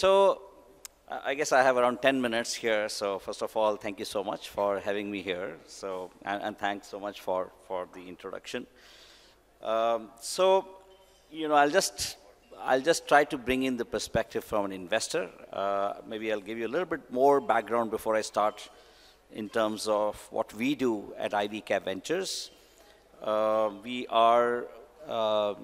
so I guess I have around 10 minutes here. So first of all, thank you so much for having me here. So and, and thanks so much for for the introduction. Um, so you know, I'll just I'll just try to bring in the perspective from an investor. Uh, maybe I'll give you a little bit more background before I start in terms of what we do at IVCAP Ventures. Uh, we are um,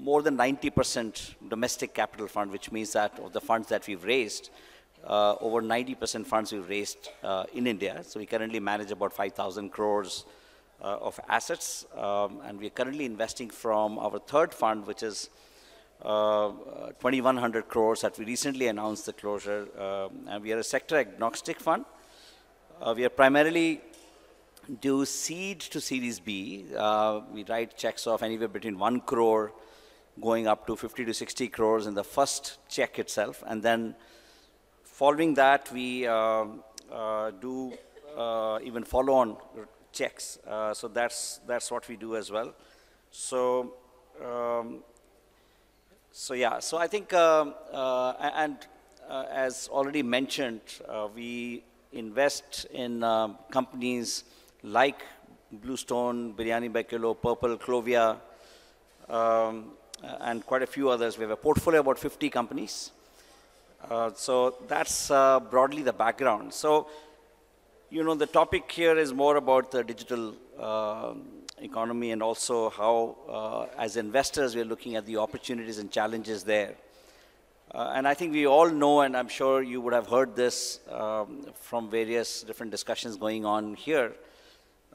more than 90% domestic capital fund, which means that of the funds that we've raised, uh, over 90% funds we've raised uh, in India. So we currently manage about 5,000 crores uh, of assets, um, and we're currently investing from our third fund, which is uh, 2,100 crores that we recently announced the closure. Um, and we are a sector agnostic fund. Uh, we are primarily do seed to Series B. Uh, we write checks of anywhere between 1 crore going up to 50 to 60 crores in the first check itself. And then following that, we uh, uh, do uh, even follow-on checks. Uh, so that's, that's what we do as well. So, um, so yeah, so I think, um, uh, and as already mentioned, we invest in um, companies like Bluestone, Biryani by Purple, Clovia, um, uh, and quite a few others. We have a portfolio of about 50 companies. Uh, so that's uh, broadly the background. So, you know, the topic here is more about the digital economy and also how, as investors, we are looking at the opportunities and challenges there. Uh, and I think we all know, and I'm sure you would have heard this um, from various different discussions going on here,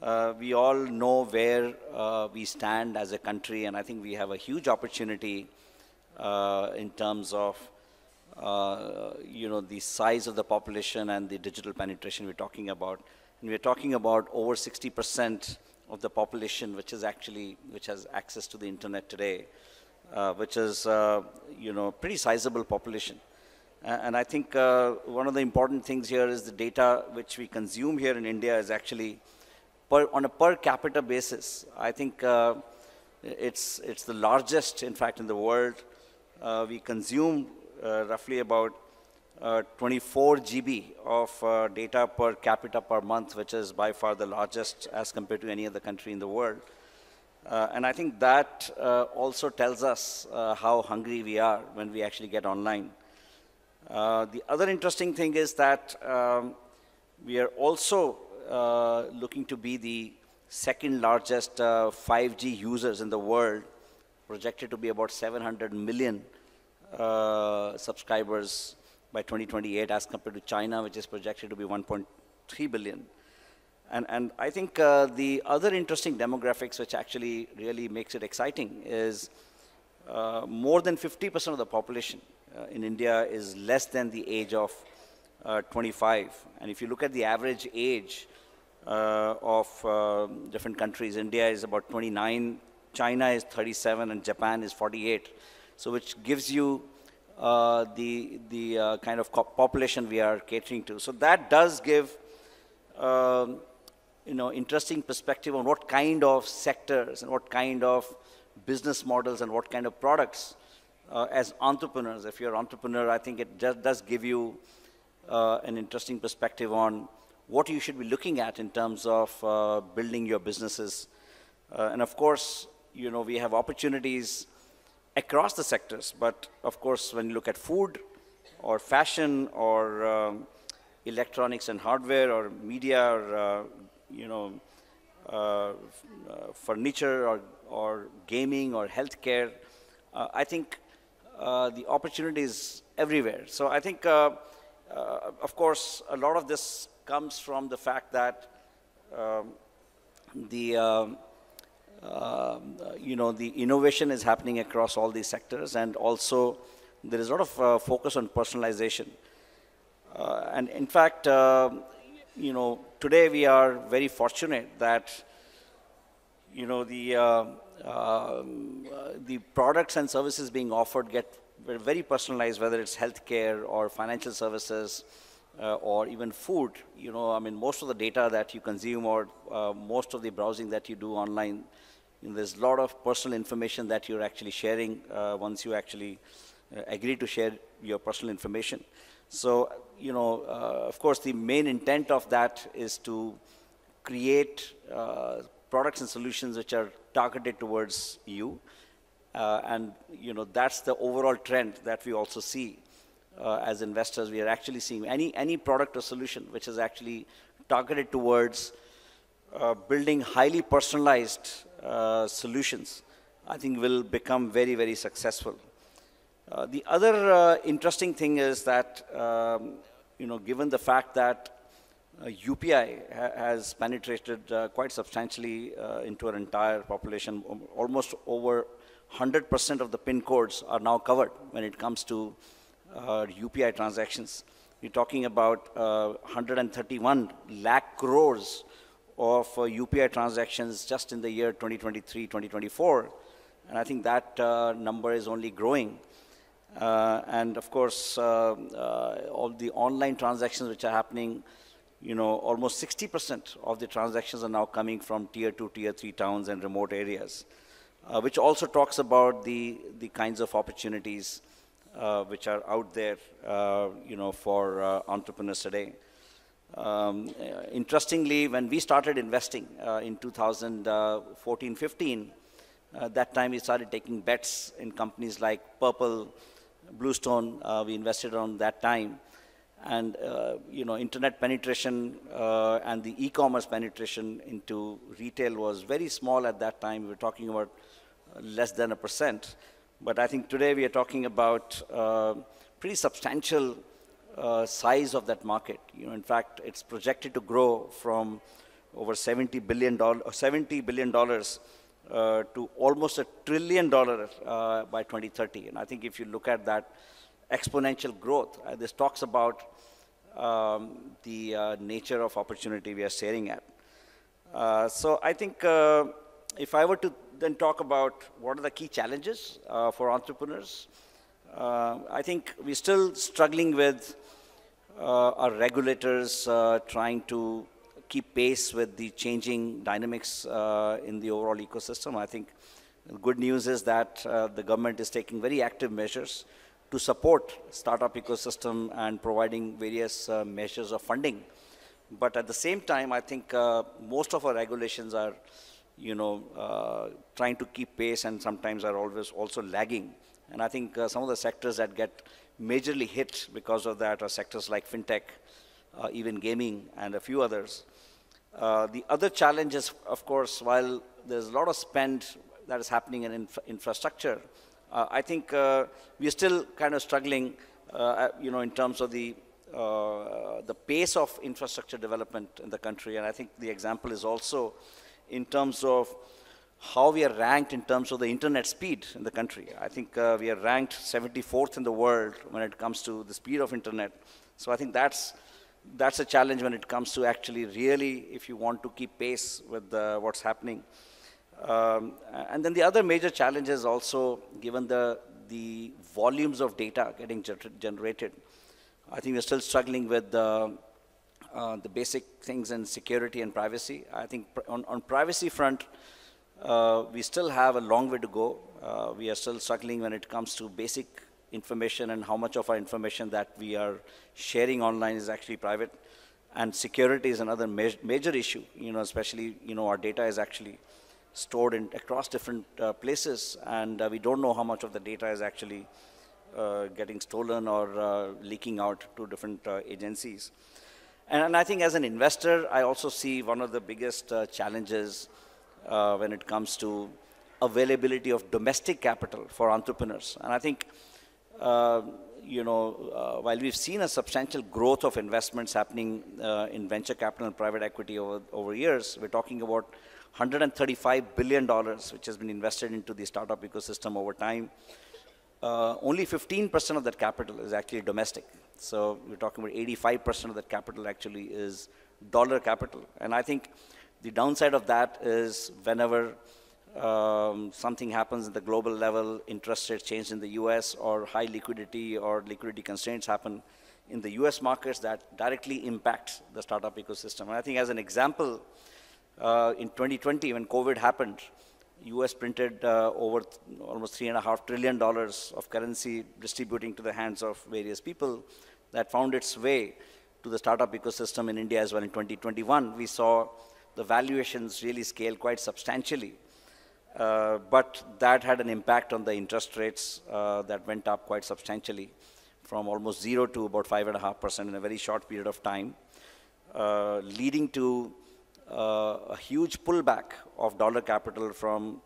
uh, we all know where uh, we stand as a country, and I think we have a huge opportunity uh, in terms of uh, you know the size of the population and the digital penetration we're talking about. And we're talking about over 60% of the population, which is actually which has access to the internet today, uh, which is uh, you know pretty sizable population. And I think one of the important things here is the data which we consume here in India is actually per, on a per capita basis. I think uh, it's, it's the largest, in fact, in the world. Uh, we consume uh, roughly about uh, 24 GB of uh, data per capita per month, which is by far the largest as compared to any other country in the world. and I think that also tells us how hungry we are when we actually get online. Uh, the other interesting thing is that um, we are also uh, looking to be the second largest 5G uh, users in the world, projected to be about 700 million uh, subscribers by 2028 as compared to China, which is projected to be 1.3 billion. And, and I think uh, the other interesting demographics, which actually really makes it exciting, is uh, more than 50% of the population uh, in India is less than the age of 25. And if you look at the average age uh, of uh, different countries. India is about 29, China is 37, and Japan is 48. So which gives you uh, the the uh, kind of population we are catering to. So that does give uh, you know interesting perspective on what kind of sectors and what kind of business models and what kind of products uh, as entrepreneurs. If you're an entrepreneur, I think it just does give you an interesting perspective on what you should be looking at in terms of uh, building your businesses. Uh, and of course, you know, we have opportunities across the sectors, but of course, when you look at food or fashion or um, electronics and hardware or media or, uh, you know, uh, uh, furniture or, or gaming or healthcare, uh, I think the opportunities everywhere. So I think, of course, a lot of this comes from the fact that um, the uh, uh, you know the innovation is happening across all these sectors, and also there is a lot of uh, focus on personalization. Uh, and in fact, um, you know today we are very fortunate that you know the uh, uh, the products and services being offered get very personalized, whether it's healthcare or financial services uh, or even food, you know, I mean, most of the data that you consume or uh, most of the browsing that you do online, you know, there's a lot of personal information that you're actually sharing uh, once you actually uh, agree to share your personal information. So, you know, uh, of course, the main intent of that is to create uh, products and solutions which are targeted towards you. and, you know, that's the overall trend that we also see uh, as investors, we are actually seeing any, any product or solution which is actually targeted towards uh, building highly personalized uh, solutions, I think will become very, very successful. Uh, the other uh, interesting thing is that, um, you know, given the fact that UPI uh, ha has penetrated quite substantially into our entire population, almost over 100% of the pin codes are now covered when it comes to UPI uh, transactions. We're talking about 131 uh, lakh crores of UPI uh, transactions just in the year 2023, 2024. And I think that number is only growing. Uh, and of course uh, uh, all the online transactions which are happening you know almost 60% of the transactions are now coming from tier 2 tier 3 towns and remote areas which also talks about the the kinds of opportunities uh, which are out there, uh, you know, for uh, entrepreneurs today. Um, interestingly, when we started investing uh, in 2014-15, uh, that time we started taking bets in companies like Purple, Bluestone. Uh, we invested on that time, and you know, internet penetration and the e-commerce penetration into retail was very small at that time. We were talking about less than a percent. But I think today we are talking about uh, pretty substantial uh, size of that market. You know, in fact, it's projected to grow from over 70 billion dollars, uh, 70 billion dollars uh, to almost a trillion dollars uh, by 2030. And I think if you look at that exponential growth, uh, this talks about um, the nature of opportunity we are staring at. so I think if I were to then talk about what are the key challenges uh, for entrepreneurs. Uh, I think we're still struggling with uh, our regulators uh, trying to keep pace with the changing dynamics uh, in the overall ecosystem. I think the good news is that the government is taking very active measures to support startup ecosystem and providing various measures of funding. But at the same time, I think most of our regulations are you know, uh, trying to keep pace and sometimes are always also lagging. And I think uh, some of the sectors that get majorly hit because of that are sectors like fintech, uh, even gaming, and a few others. Uh, the other challenge is, of course, while there's a lot of spend that is happening in infrastructure, uh, I think uh, we're still kind of struggling, you know, in terms of the the pace of infrastructure development in the country. And I think the example is also in terms of how we are ranked in terms of the internet speed in the country. I think uh, we are ranked 74th in the world when it comes to the speed of internet. So I think that's that's a challenge when it comes to actually really if you want to keep pace with uh, what's happening. Um, and then the other major challenge is also given the the volumes of data getting generated. I think we're still struggling with uh, uh, the basic things in security and privacy. I think pr on, on privacy front, uh, we still have a long way to go. Uh, we are still struggling when it comes to basic information and how much of our information that we are sharing online is actually private. And security is another ma major issue, you know, especially, you know, our data is actually stored in across different uh, places and uh, we don't know how much of the data is actually uh, getting stolen or leaking out to different agencies. And, and I think as an investor, I also see one of the biggest uh, challenges uh, when it comes to availability of domestic capital for entrepreneurs. And I think, uh, you know, uh, while we've seen a substantial growth of investments happening uh, in venture capital and private equity over, over years, we're talking about $135 billion, which has been invested into the startup ecosystem over time uh, only 15% of that capital is actually domestic. So we're talking about 85% of that capital actually is dollar capital. And I think the downside of that is whenever um, something happens at the global level, interest rates change in the US or high liquidity or liquidity constraints happen in the US markets, that directly impacts the startup ecosystem. And I think as an example, uh, in 2020 when COVID happened, US printed uh, over th almost three and a half trillion dollars of currency distributing to the hands of various people that found its way to the startup ecosystem in India as well in 2021. We saw the valuations really scale quite substantially. Uh, but that had an impact on the interest rates uh, that went up quite substantially from almost zero to about five and a half percent in a very short period of time, uh, leading to uh, a huge pullback of dollar capital from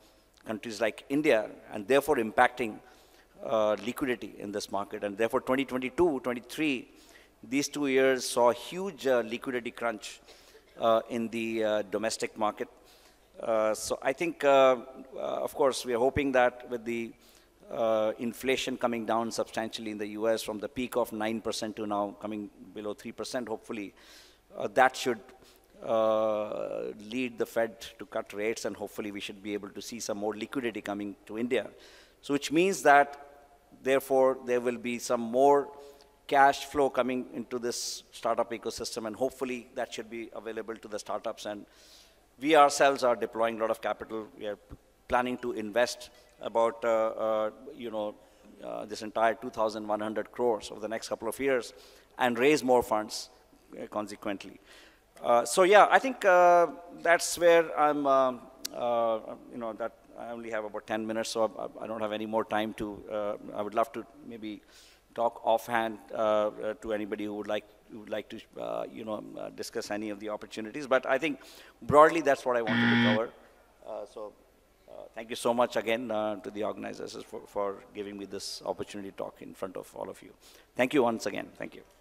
countries like India and therefore impacting uh, liquidity in this market. And therefore 2022, 23, these two years saw a huge uh, liquidity crunch in the domestic market. so I think, of course, we are hoping that with the uh, inflation coming down substantially in the US from the peak of 9% to now coming below 3%, hopefully. Uh, that should uh, lead the Fed to cut rates, and hopefully we should be able to see some more liquidity coming to India. So, which means that, therefore, there will be some more cash flow coming into this startup ecosystem, and hopefully that should be available to the startups. And we ourselves are deploying a lot of capital. We are planning to invest about, uh, uh, you know, uh, this entire 2,100 crores over the next couple of years and raise more funds uh, consequently. Uh, so yeah, I think uh, that's where I'm, uh, uh, you know, that I only have about 10 minutes, so I, I don't have any more time to, uh, I would love to maybe talk offhand to anybody who would like, who would like to, you know, discuss any of the opportunities. But I think broadly, that's what I wanted to cover. so thank you so much again to the organizers for, for giving me this opportunity to talk in front of all of you. Thank you once again. Thank you.